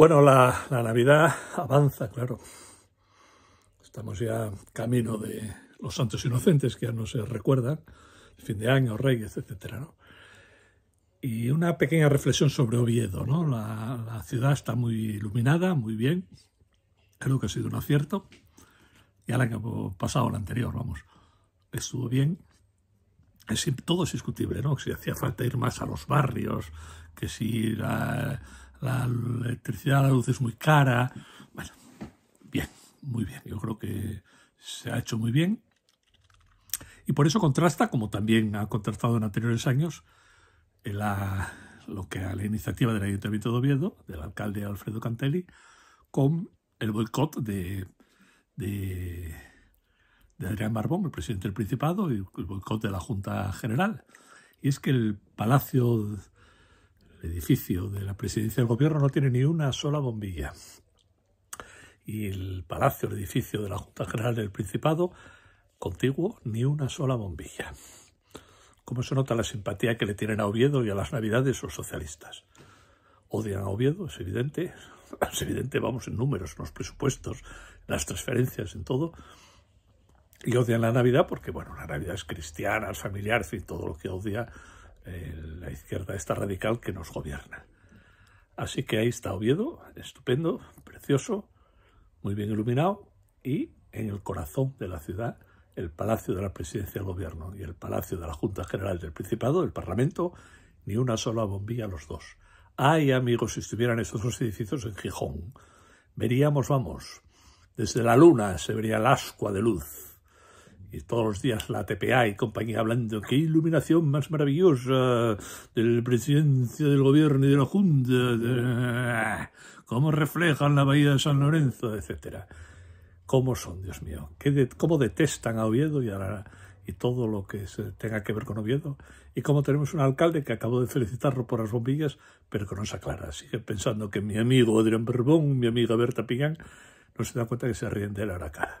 Bueno, la, Navidad avanza, claro. Estamos ya camino de los santos inocentes, que ya no se recuerdan, fin de año, reyes, etcétera, Y una pequeña reflexión sobre Oviedo. ¿no? La, ciudad está muy iluminada, muy bien. Creo que ha sido un acierto. Y al año pasado, el anterior, vamos, estuvo bien. Es, todo es discutible, ¿no? Si hacía falta ir más a los barrios, que si... a la electricidad, la luz es muy cara. Bueno, bien, muy bien. Yo creo que se ha hecho muy bien. Y por eso contrasta, como también ha contrastado en anteriores años, la, lo que a la iniciativa del Ayuntamiento de Oviedo, del alcalde Alfredo Cantelli, con el boicot de, de, de, Adrián Barbón, el presidente del Principado, y el boicot de la Junta General. Y es que el Palacio el edificio de la presidencia del gobierno no tiene ni una sola bombilla. Y el palacio, el edificio de la Junta General del Principado, contiguo, ni una sola bombilla. Cómo se nota la simpatía que le tienen a Oviedo y a las Navidades los socialistas. Odian a Oviedo, es evidente, es evidente, vamos en números, en los presupuestos, en las transferencias, en todo. Y odian la Navidad porque, bueno, la Navidad es cristiana, es familiar, en todo lo que odia la izquierda esta radical que nos gobierna. Así que ahí está Oviedo, estupendo, precioso, muy bien iluminado y en el corazón de la ciudad el Palacio de la Presidencia del Gobierno y el Palacio de la Junta General del Principado, el Parlamento, ni una sola bombilla los dos. Ay, amigos, si estuvieran esos dos edificios en Gijón, veríamos, vamos, desde la luna se vería el ascua de luz y todos los días la TPA y compañía hablando, qué iluminación más maravillosa del presidente del gobierno y de la Junta, cómo reflejan la bahía de San Lorenzo, etcétera. ¿Cómo son, Dios mío? ¿Cómo detestan a Oviedo y, a y todo lo que se tenga que ver con Oviedo? Y cómo tenemos un alcalde que acabo de felicitarlo por las bombillas, pero que no se aclara. Sigue pensando que mi amigo Adrián Berbón, mi amiga Berta Pigán, no se da cuenta que se ríen de la cara.